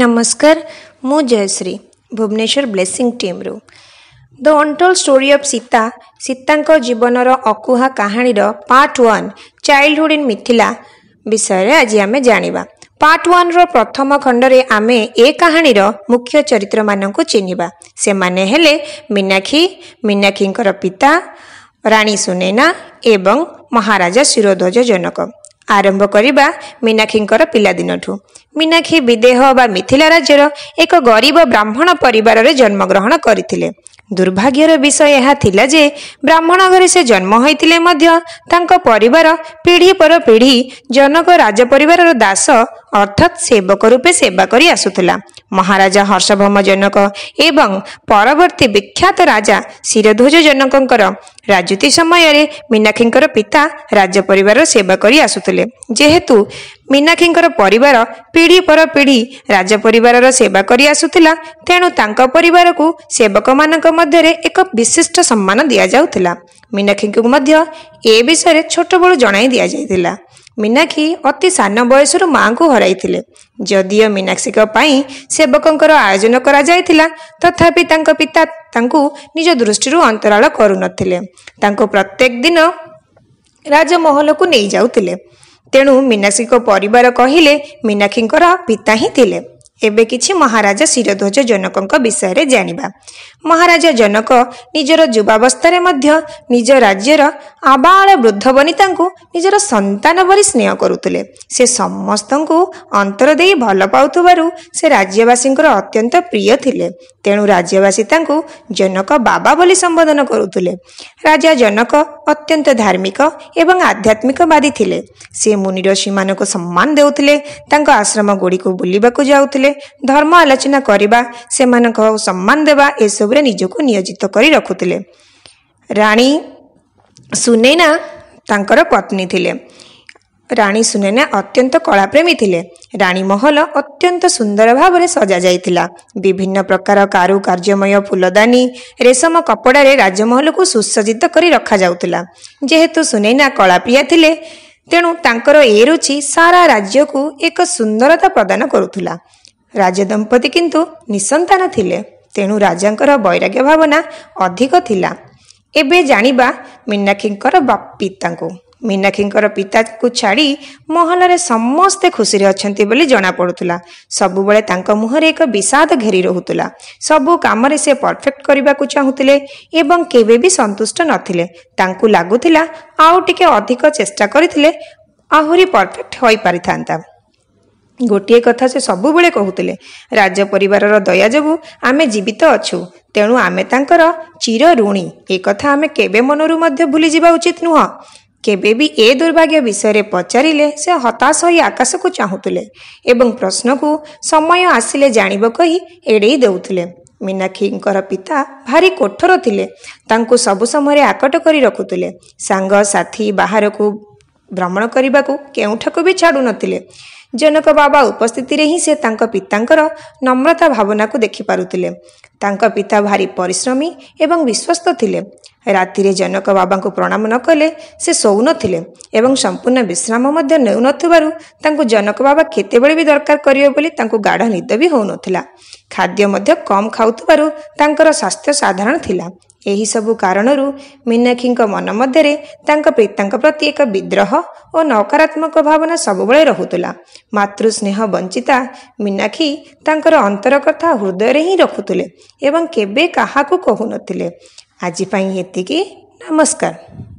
ନମସ୍କାର ମୁଁ ଜୟଶ୍ରୀ ଭୁବନେଶ୍ୱର ବ୍ଲେସିଂ ଟିମ୍ରୁ the untold story of Sita ସୀତାଙ୍କ ଜୀବନର ଅକୁହା କାହାଣୀର part one childhood in Mithila ବିଷୟରେ ଆଜି ଆମେ ଜାଣିବା ପାର୍ଟ ୱାନ୍ର ପ୍ରଥମ ଖଣ୍ଡରେ ଆମେ ଏ କାହାଣୀର ମୁଖ୍ୟ ଚରିତ୍ରମାନଙ୍କୁ ଚିହ୍ନିବା ସେମାନେ ହେଲେ ମୀନାକ୍ଷୀ ମୀନାକ୍ଷୀଙ୍କର ପିତା ରାଣୀ ସୁନେନା ଏବଂ ମହାରାଜା ଶିରୋଧ୍ୱଜ ଜନକ ଆରମ୍ଭ କରିବା ମୀନାକ୍ଷୀଙ୍କର ପିଲାଦିନଠୁ ମୀନାକ୍ଷୀ ବିଦେହ ବା ମିଥିଲା ରାଜ୍ୟର ଏକ ଗରିବ ବ୍ରାହ୍ମଣ ପରିବାରରେ ଜନ୍ମଗ୍ରହଣ କରିଥିଲେ ଦୁର୍ଭାଗ୍ୟର ବିଷୟ ଏହା ଥିଲା ଯେ ବ୍ରାହ୍ମଣ ଘରେ ସେ ଜନ୍ମ ହୋଇଥିଲେ ମଧ୍ୟ ତାଙ୍କ ପରିବାର ପିଢ଼ି ପର ପିଢ଼ି ଜନକ ରାଜପରିବାରର ଦାସ ଅର୍ଥାତ୍ ସେବକ ରୂପେ ସେବା କରି ଆସୁଥିଲା ମହାରାଜା ହର୍ଷଭମ ଜନକ ଏବଂ ପରବର୍ତ୍ତୀ ବିଖ୍ୟାତ ରାଜା ଶିରଧ୍ୱଜ ଜନକଙ୍କର ରାଜୁତି ସମୟରେ ମୀନାକ୍ଷୀଙ୍କର ପିତା ରାଜପରିବାରର ସେବା କରି ଆସୁଥିଲେ ଯେହେତୁ ମୀନାକ୍ଷୀଙ୍କର ପରିବାର ପିଢ଼ି ପର ପିଢ଼ି ରାଜପରିବାରର ସେବା କରି ଆସୁଥିଲା ତେଣୁ ତାଙ୍କ ପରିବାରକୁ ସେବକମାନଙ୍କ ମଧ୍ୟରେ ଏକ ବିଶିଷ୍ଟ ସମ୍ମାନ ଦିଆଯାଉଥିଲା ମୀନାକ୍ଷୀଙ୍କୁ ମଧ୍ୟ ଏ ବିଷୟରେ ଛୋଟବେଳୁ ଜଣାଇ ଦିଆଯାଇଥିଲା ମୀନାକ୍ଷୀ ଅତି ସାନ ବୟସରୁ ମାଙ୍କୁ ହରାଇଥିଲେ ଯଦିଓ ମୀନାକ୍ଷୀଙ୍କ ପାଇଁ ସେବକଙ୍କର ଆୟୋଜନ କରାଯାଇଥିଲା ତଥାପି ତାଙ୍କ ପିତା ତାଙ୍କୁ ନିଜ ଦୃଷ୍ଟିରୁ ଅନ୍ତରାଳ କରୁନଥିଲେ ତାଙ୍କୁ ପ୍ରତ୍ୟେକ ଦିନ ରାଜମହଲକୁ ନେଇଯାଉଥିଲେ ତେଣୁ ମୀନାକ୍ଷୀଙ୍କ ପରିବାର କହିଲେ ମୀନାକ୍ଷୀଙ୍କର ପିତା ହିଁ ଥିଲେ ए महाराजा शिरध्वज जनक विषयमा जानिबा महाराज जनक निजर जुवावस्थे मज् आबा वृद्ध बनिता निजर सन्तन भोलि स्नेह गर अन्तरदे भल पावेवासीको अत्यन्त प्रिय ले तेणु राज्यवासी त जनक बाबा सम्बोधन गरुले राजा जनक अत्यन्त धार्मिक ए आध्यात्मिकवादीले सि मुनिर सिमानको सम्मान देउले त आश्रम गुडीको बुलि जाऊ ଦେବେ ଧର୍ମ ଆଲୋଚନା କରିବା ସେମାନଙ୍କ ସମ୍ମାନ ଦେବା ଏସବୁରେ ନିଜକୁ ନିୟୋଜିତ କରି ରଖୁଥିଲେ ରାଣୀ ସୁନେନା ତାଙ୍କର ପତ୍ନୀ ଥିଲେ ରାଣୀ ସୁନେନା ଅତ୍ୟନ୍ତ କଳାପ୍ରେମୀ ଥିଲେ ରାଣୀ ମହଲ ଅତ୍ୟନ୍ତ ସୁନ୍ଦର ଭାବରେ ସଜା ଯାଇଥିଲା ବିଭିନ୍ନ ପ୍ରକାର କାରୁ କାର୍ଯ୍ୟମୟ ଫୁଲଦାନୀ ରେଶମ କପଡ଼ାରେ ରାଜମହଲକୁ ସୁସଜ୍ଜିତ କରି ରଖାଯାଉଥିଲା ଯେହେତୁ ସୁନେନା କଳାପ୍ରିୟା ଥିଲେ ତେଣୁ ତାଙ୍କର ଏ ରୁଚି ସାରା ରାଜ୍ୟକୁ ଏକ ସୁନ୍ଦରତା ପ୍ରଦାନ କରୁଥିଲା ରାଜ ଦମ୍ପତି କିନ୍ତୁ ନିସନ୍ତାନ ଥିଲେ ତେଣୁ ରାଜାଙ୍କର ବୈରାଗ୍ୟ ଭାବନା ଅଧିକ ଥିଲା ଏବେ ଜାଣିବା ମୀନାକ୍ଷୀଙ୍କର ପିତାଙ୍କୁ ମୀନାକ୍ଷୀଙ୍କର ପିତାକୁ ଛାଡ଼ି ମହଲରେ ସମସ୍ତେ ଖୁସିରେ ଅଛନ୍ତି ବୋଲି ଜଣାପଡ଼ୁଥିଲା ସବୁବେଳେ ତାଙ୍କ ମୁହଁରେ ଏକ ବିଷାଦ ଘେରି ରହୁଥିଲା ସବୁ କାମରେ ସେ ପରଫେକ୍ଟ କରିବାକୁ ଚାହୁଁଥିଲେ ଏବଂ କେବେ ବି ସନ୍ତୁଷ୍ଟ ନଥିଲେ ତାଙ୍କୁ ଲାଗୁଥିଲା ଆଉ ଟିକେ ଅଧିକ ଚେଷ୍ଟା କରିଥିଲେ ଆହୁରି ପରଫେକ୍ଟ ହୋଇପାରିଥାନ୍ତା ଗୋଟିଏ କଥା ସେ ସବୁବେଳେ କହୁଥିଲେ ରାଜ ପରିବାରର ଦୟା ଯୋଗୁଁ ଆମେ ଜୀବିତ ଅଛୁ ତେଣୁ ଆମେ ତାଙ୍କର ଚିର ଋଣୀ ଏକଥା ଆମେ କେବେ ମନରୁ ମଧ୍ୟ ଭୁଲିଯିବା ଉଚିତ ନୁହଁ କେବେ ବି ଏ ଦୁର୍ଭାଗ୍ୟ ବିଷୟରେ ପଚାରିଲେ ସେ ହତାଶ ହୋଇ ଆକାଶକୁ ଚାହୁଁଥିଲେ ଏବଂ ପ୍ରଶ୍ନକୁ ସମୟ ଆସିଲେ ଜାଣିବ କହି ଏଡ଼େଇ ଦେଉଥିଲେ ମୀନାକ୍ଷୀଙ୍କର ପିତା ଭାରି କୋଠର ଥିଲେ ତାଙ୍କୁ ସବୁ ସମୟରେ ଆକଟ କରି ରଖୁଥିଲେ ସାଙ୍ଗସାଥି ବାହାରକୁ ଭ୍ରମଣ କରିବାକୁ କେଉଁଠାକୁ ବି ଛାଡ଼ୁନଥିଲେ ଜନକ ବାବା ଉପସ୍ଥିତିରେ ହିଁ ସେ ତାଙ୍କ ପିତାଙ୍କର ନମ୍ରତା ଭାବନାକୁ ଦେଖିପାରୁଥିଲେ ତାଙ୍କ ପିତା ଭାରି ପରିଶ୍ରମୀ ଏବଂ ବିଶ୍ୱସ୍ତ ଥିଲେ ରାତିରେ ଜନକ ବାବାଙ୍କୁ ପ୍ରଣାମ ନ କଲେ ସେ ଶୋଉନଥିଲେ ଏବଂ ସମ୍ପୂର୍ଣ୍ଣ ବିଶ୍ରାମ ମଧ୍ୟ ନେଉନଥିବାରୁ ତାଙ୍କୁ ଜନକ ବାବା କେତେବେଳେ ବି ଦରକାର କରିବେ ବୋଲି ତାଙ୍କୁ ଗାଢ଼ ନିଦ ବି ହେଉନଥିଲା ଖାଦ୍ୟ ମଧ୍ୟ କମ୍ ଖାଉଥିବାରୁ ତାଙ୍କର ସ୍ୱାସ୍ଥ୍ୟ ସାଧାରଣ ଥିଲା ଏହିସବୁ କାରଣରୁ ମୀନାକ୍ଷୀଙ୍କ ମନ ମଧ୍ୟରେ ତାଙ୍କ ପିତାଙ୍କ ପ୍ରତି ଏକ ବିଦ୍ରୋହ ଓ ନକାରାତ୍ମକ ଭାବନା ସବୁବେଳେ ରହୁଥିଲା ମାତୃସ୍ନେହ ବଞ୍ଚିତା ମୀନାକ୍ଷୀ ତାଙ୍କର ଅନ୍ତର କଥା ହୃଦୟରେ ହିଁ ରଖୁଥିଲେ ଏବଂ କେବେ କାହାକୁ କହୁନଥିଲେ आजपाई ये नमस्कार